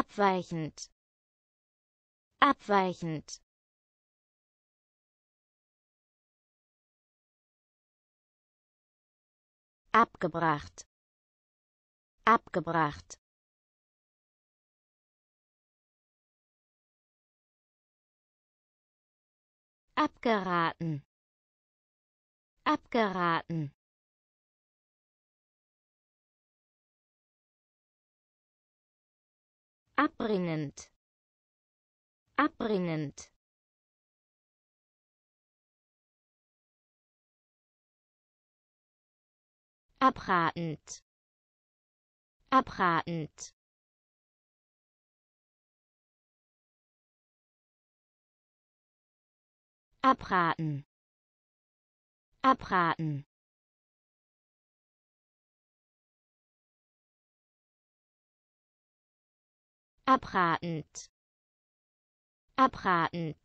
abweichend abweichend abgebracht abgebracht abgeraten abgeraten abrinnend abrinnend abratend abratend abraten abraten abratend abratend